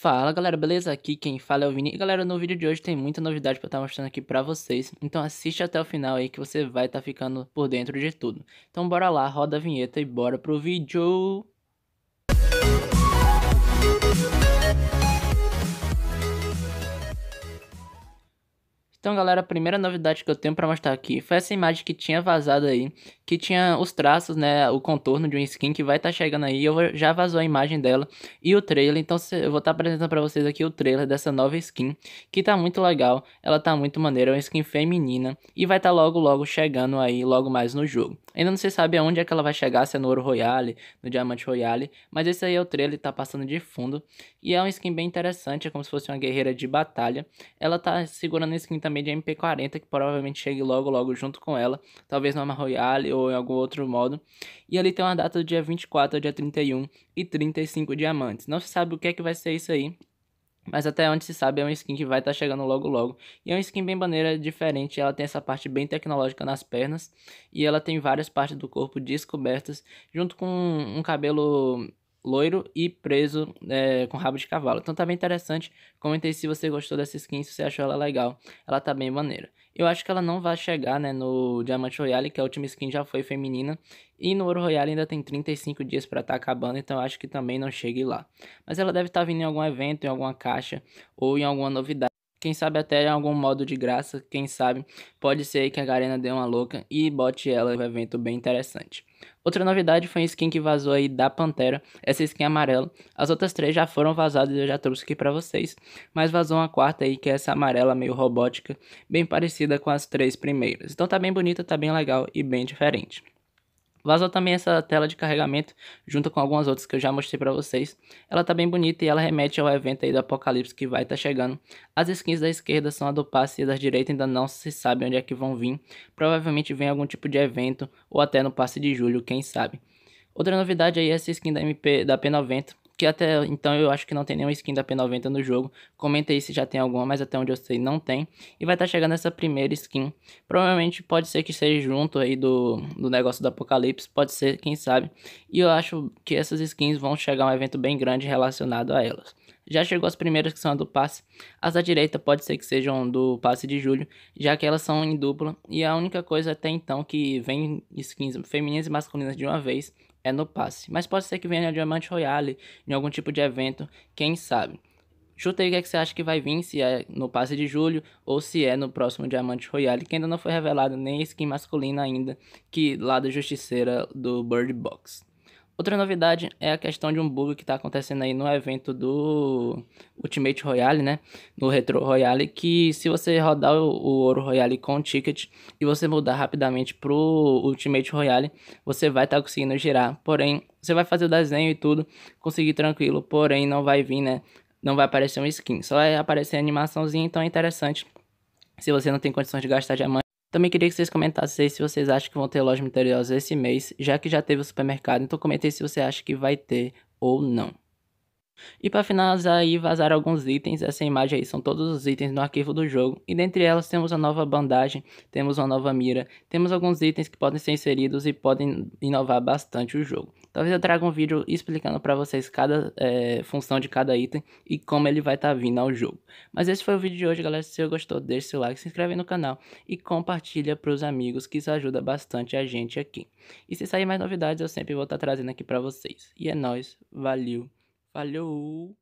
Fala galera, beleza? Aqui quem fala é o Vini. E galera, no vídeo de hoje tem muita novidade pra estar tá mostrando aqui pra vocês. Então assiste até o final aí que você vai estar tá ficando por dentro de tudo. Então bora lá, roda a vinheta e bora pro vídeo! Então, galera, a primeira novidade que eu tenho para mostrar aqui foi essa imagem que tinha vazado aí, que tinha os traços, né, o contorno de um skin que vai estar tá chegando aí. Eu já vazou a imagem dela e o trailer, então eu vou estar tá apresentando para vocês aqui o trailer dessa nova skin, que tá muito legal, ela tá muito maneira, é uma skin feminina e vai estar tá logo logo chegando aí, logo mais no jogo. Ainda não se sabe aonde é que ela vai chegar, se é no Ouro Royale, no Diamante Royale, mas esse aí é o trailer, tá passando de fundo e é uma skin bem interessante, é como se fosse uma guerreira de batalha. Ela tá segurando a skin também de MP40, que provavelmente chegue logo, logo junto com ela, talvez no Royale ou em algum outro modo. E ali tem uma data do dia 24 ao dia 31 e 35 diamantes. Não se sabe o que é que vai ser isso aí, mas até onde se sabe é uma skin que vai estar tá chegando logo logo. E é uma skin bem maneira, diferente. Ela tem essa parte bem tecnológica nas pernas. E ela tem várias partes do corpo descobertas. Junto com um cabelo loiro e preso é, com rabo de cavalo. Então tá bem interessante. Comente aí se você gostou dessa skin, se você achou ela legal. Ela tá bem maneira. Eu acho que ela não vai chegar né, no Diamante Royale, que a última skin já foi feminina. E no Ouro Royale ainda tem 35 dias para estar tá acabando, então acho que também não chegue lá. Mas ela deve estar tá vindo em algum evento, em alguma caixa ou em alguma novidade. Quem sabe até em algum modo de graça, quem sabe, pode ser que a Garena dê uma louca e bote ela em um evento bem interessante. Outra novidade foi a skin que vazou aí da Pantera, essa skin amarela. As outras três já foram vazadas e eu já trouxe aqui para vocês, mas vazou uma quarta aí que é essa amarela meio robótica, bem parecida com as três primeiras. Então tá bem bonita, tá bem legal e bem diferente. Vazou também essa tela de carregamento, junto com algumas outras que eu já mostrei para vocês. Ela tá bem bonita e ela remete ao evento aí do apocalipse que vai estar tá chegando. As skins da esquerda são a do passe e da direita ainda não se sabe onde é que vão vir. Provavelmente vem algum tipo de evento ou até no passe de julho, quem sabe. Outra novidade aí é essa skin da MP da P90 que até então eu acho que não tem nenhuma skin da P90 no jogo. Comenta aí se já tem alguma, mas até onde eu sei não tem. E vai estar tá chegando essa primeira skin. Provavelmente pode ser que seja junto aí do, do negócio do Apocalipse, pode ser, quem sabe. E eu acho que essas skins vão chegar a um evento bem grande relacionado a elas. Já chegou as primeiras que são a do passe. As da direita pode ser que sejam do passe de julho, já que elas são em dupla. E a única coisa até então que vem skins femininas e masculinas de uma vez é no passe. Mas pode ser que venha a Diamante Royale, em algum tipo de evento, quem sabe. Chuta aí o que, é que você acha que vai vir, se é no passe de julho ou se é no próximo Diamante Royale, que ainda não foi revelado nem skin masculina ainda, que lá da Justiceira do Bird Box. Outra novidade é a questão de um bug que está acontecendo aí no evento do Ultimate Royale, né? No Retro Royale, que se você rodar o, o Ouro Royale com o ticket e você mudar rapidamente pro Ultimate Royale, você vai estar tá conseguindo girar. Porém, você vai fazer o desenho e tudo, conseguir tranquilo, porém não vai vir, né? Não vai aparecer um skin, só vai aparecer a animaçãozinha, então é interessante. Se você não tem condições de gastar diamante, também queria que vocês comentassem aí se vocês acham que vão ter lojas miteriosas esse mês, já que já teve o supermercado, então comente aí se você acha que vai ter ou não. E para finalizar aí, vazaram alguns itens, essa imagem aí são todos os itens no arquivo do jogo, e dentre elas temos a nova bandagem, temos uma nova mira, temos alguns itens que podem ser inseridos e podem inovar bastante o jogo. Talvez eu traga um vídeo explicando para vocês cada é, função de cada item e como ele vai estar tá vindo ao jogo. Mas esse foi o vídeo de hoje, galera. Se você gostou, deixe seu like, se inscreve no canal e compartilha para os amigos, que isso ajuda bastante a gente aqui. E se sair mais novidades, eu sempre vou estar tá trazendo aqui para vocês. E é nóis, valeu! Falou!